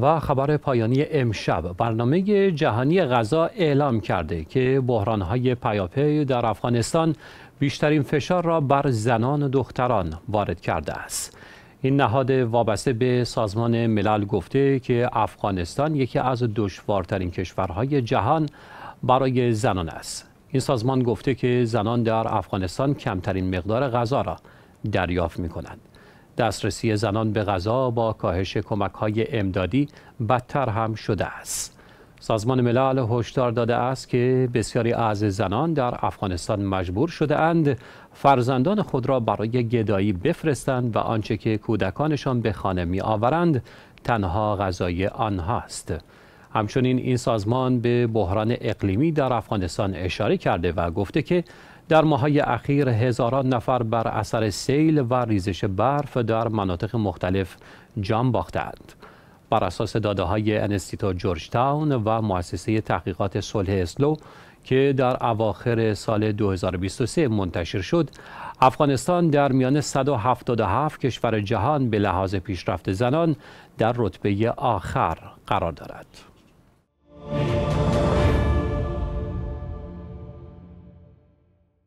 و خبر پایانی امشب برنامه جهانی غذا اعلام کرده که بحرانهای پیاپی در افغانستان بیشترین فشار را بر زنان و دختران وارد کرده است این نهاد وابسته به سازمان ملل گفته که افغانستان یکی از دشوارترین کشورهای جهان برای زنان است این سازمان گفته که زنان در افغانستان کمترین مقدار غذا را دریافت می کنند دسترسی زنان به غذا با کاهش کمک های امدادی بدتر هم شده است. سازمان ملل هشدار داده است که بسیاری از زنان در افغانستان مجبور شده اند فرزندان خود را برای گدایی بفرستند و آنچه که کودکانشان به خانه می آورند تنها غذای آنهاست. همچنین این سازمان به بحران اقلیمی در افغانستان اشاره کرده و گفته که در ماهای اخیر هزاران نفر بر اثر سیل و ریزش برف در مناطق مختلف جان باختند. بر اساس داده های انستیتو جورج تاون و مؤسسه تحقیقات صلح اسلو که در اواخر سال 2023 منتشر شد افغانستان در میان 177 کشور جهان به لحاظ پیشرفت زنان در رتبه آخر قرار دارد